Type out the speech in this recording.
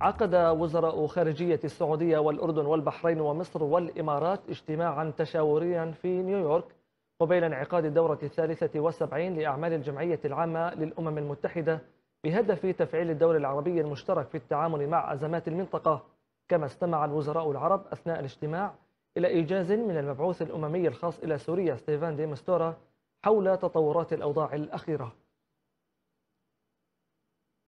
عقد وزراء خارجية السعودية والأردن والبحرين ومصر والإمارات اجتماعا تشاوريا في نيويورك قبيل انعقاد الدورة الثالثة والسبعين لأعمال الجمعية العامة للأمم المتحدة بهدف تفعيل الدور العربي المشترك في التعامل مع أزمات المنطقة كما استمع الوزراء العرب أثناء الاجتماع إلى إيجاز من المبعوث الأممي الخاص إلى سوريا ستيفان دي مستورا حول تطورات الأوضاع الأخيرة